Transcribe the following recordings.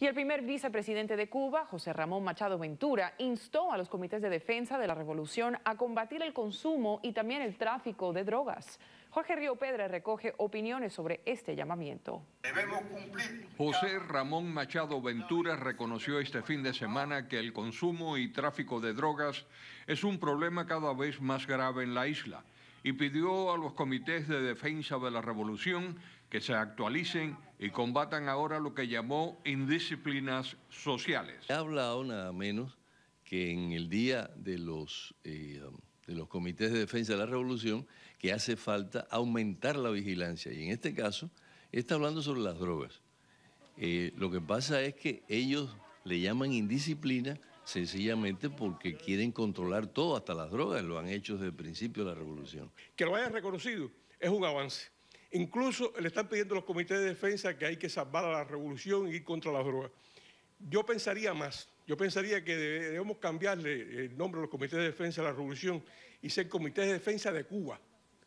Y el primer vicepresidente de Cuba, José Ramón Machado Ventura, instó a los comités de defensa de la revolución a combatir el consumo y también el tráfico de drogas. Jorge Río Pedra recoge opiniones sobre este llamamiento. José Ramón Machado Ventura reconoció este fin de semana que el consumo y tráfico de drogas es un problema cada vez más grave en la isla y pidió a los comités de defensa de la revolución que se actualicen y combatan ahora lo que llamó indisciplinas sociales. Ha hablado nada menos que en el día de los, eh, de los comités de defensa de la revolución que hace falta aumentar la vigilancia y en este caso está hablando sobre las drogas. Eh, lo que pasa es que ellos le llaman indisciplina sencillamente porque quieren controlar todo, hasta las drogas, lo han hecho desde el principio de la revolución. Que lo hayan reconocido es un avance. Incluso le están pidiendo a los comités de defensa que hay que salvar a la revolución y ir contra las drogas. Yo pensaría más, yo pensaría que debemos cambiarle el nombre a los comités de defensa de la revolución y ser comités de defensa de Cuba.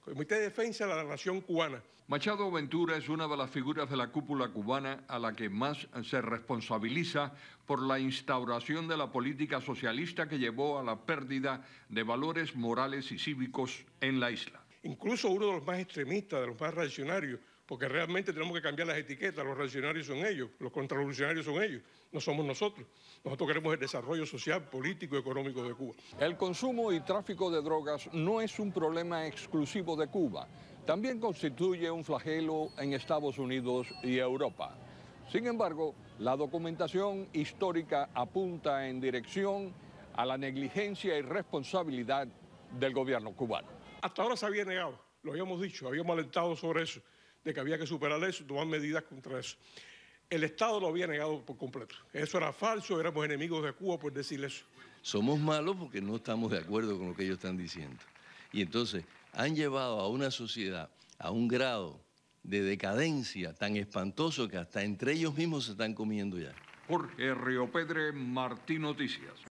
Comité de Defensa de la Nación Cubana. Machado Ventura es una de las figuras de la cúpula cubana a la que más se responsabiliza por la instauración de la política socialista que llevó a la pérdida de valores morales y cívicos en la isla. Incluso uno de los más extremistas, de los más reaccionarios, porque realmente tenemos que cambiar las etiquetas, los reaccionarios son ellos, los contrarrevolucionarios son ellos, no somos nosotros. Nosotros queremos el desarrollo social, político y económico de Cuba. El consumo y tráfico de drogas no es un problema exclusivo de Cuba, también constituye un flagelo en Estados Unidos y Europa. Sin embargo, la documentación histórica apunta en dirección a la negligencia y responsabilidad del gobierno cubano. Hasta ahora se había negado, lo habíamos dicho, habíamos alentado sobre eso de que había que superar eso, tomar medidas contra eso. El Estado lo había negado por completo. Eso era falso, éramos enemigos de Cuba por decir eso. Somos malos porque no estamos de acuerdo con lo que ellos están diciendo. Y entonces han llevado a una sociedad a un grado de decadencia tan espantoso que hasta entre ellos mismos se están comiendo ya. Jorge Pedre, Martín Noticias.